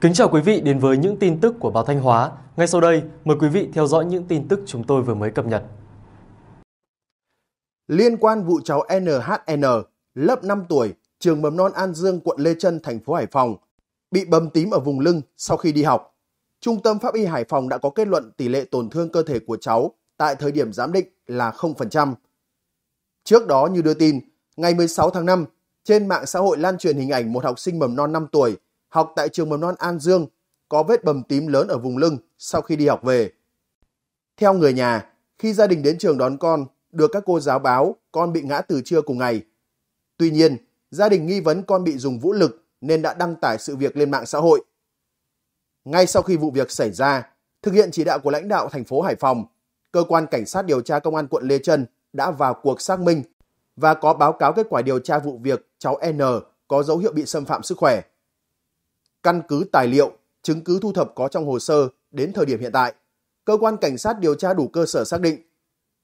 Kính chào quý vị đến với những tin tức của báo Thanh Hóa. Ngay sau đây, mời quý vị theo dõi những tin tức chúng tôi vừa mới cập nhật. Liên quan vụ cháu NHN, lớp 5 tuổi, trường mầm non An Dương, quận Lê Trân, thành phố Hải Phòng, bị bầm tím ở vùng lưng sau khi đi học. Trung tâm Pháp y Hải Phòng đã có kết luận tỷ lệ tổn thương cơ thể của cháu tại thời điểm giám định là 0%. Trước đó như đưa tin, ngày 16 tháng 5, trên mạng xã hội lan truyền hình ảnh một học sinh mầm non 5 tuổi – học tại trường mầm non An Dương, có vết bầm tím lớn ở vùng lưng sau khi đi học về. Theo người nhà, khi gia đình đến trường đón con, được các cô giáo báo con bị ngã từ trưa cùng ngày. Tuy nhiên, gia đình nghi vấn con bị dùng vũ lực nên đã đăng tải sự việc lên mạng xã hội. Ngay sau khi vụ việc xảy ra, thực hiện chỉ đạo của lãnh đạo thành phố Hải Phòng, cơ quan cảnh sát điều tra công an quận Lê Trân đã vào cuộc xác minh và có báo cáo kết quả điều tra vụ việc cháu N có dấu hiệu bị xâm phạm sức khỏe. Căn cứ tài liệu, chứng cứ thu thập có trong hồ sơ đến thời điểm hiện tại, cơ quan cảnh sát điều tra đủ cơ sở xác định.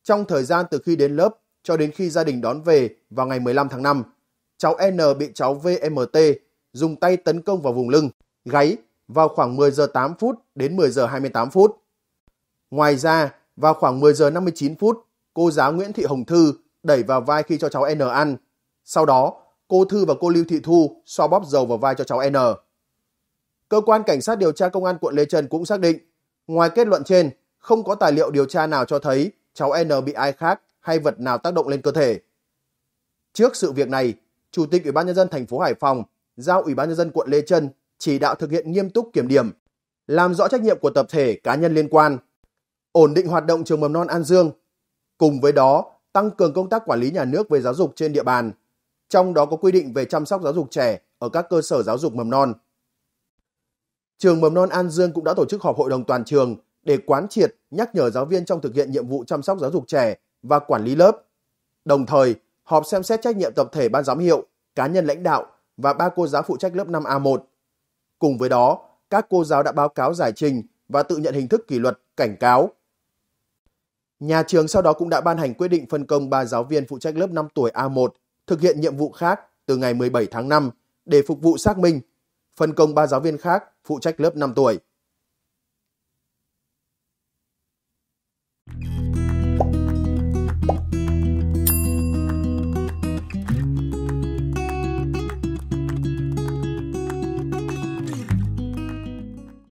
Trong thời gian từ khi đến lớp cho đến khi gia đình đón về vào ngày 15 tháng 5, cháu N bị cháu VMT dùng tay tấn công vào vùng lưng, gáy vào khoảng 10 giờ 8 phút đến 10 giờ 28 phút. Ngoài ra, vào khoảng 10 giờ 59 phút, cô giáo Nguyễn Thị Hồng Thư đẩy vào vai khi cho cháu N ăn. Sau đó, cô Thư và cô Lưu Thị Thu xoa bóp dầu vào vai cho cháu N. Cơ quan Cảnh sát điều tra Công an quận Lê Trân cũng xác định, ngoài kết luận trên, không có tài liệu điều tra nào cho thấy cháu N bị ai khác hay vật nào tác động lên cơ thể. Trước sự việc này, Chủ tịch Ủy ban nhân dân thành phố Hải Phòng giao Ủy ban nhân dân quận Lê Trân chỉ đạo thực hiện nghiêm túc kiểm điểm, làm rõ trách nhiệm của tập thể cá nhân liên quan, ổn định hoạt động trường mầm non An Dương, cùng với đó tăng cường công tác quản lý nhà nước về giáo dục trên địa bàn, trong đó có quy định về chăm sóc giáo dục trẻ ở các cơ sở giáo dục mầm non trường mầm non An Dương cũng đã tổ chức họp hội đồng toàn trường để quán triệt nhắc nhở giáo viên trong thực hiện nhiệm vụ chăm sóc giáo dục trẻ và quản lý lớp. Đồng thời, họp xem xét trách nhiệm tập thể ban giám hiệu, cá nhân lãnh đạo và ba cô giáo phụ trách lớp 5A1. Cùng với đó, các cô giáo đã báo cáo giải trình và tự nhận hình thức kỷ luật, cảnh cáo. Nhà trường sau đó cũng đã ban hành quyết định phân công ba giáo viên phụ trách lớp 5 tuổi A1 thực hiện nhiệm vụ khác từ ngày 17 tháng 5 để phục vụ xác minh phân công ba giáo viên khác phụ trách lớp 5 tuổi.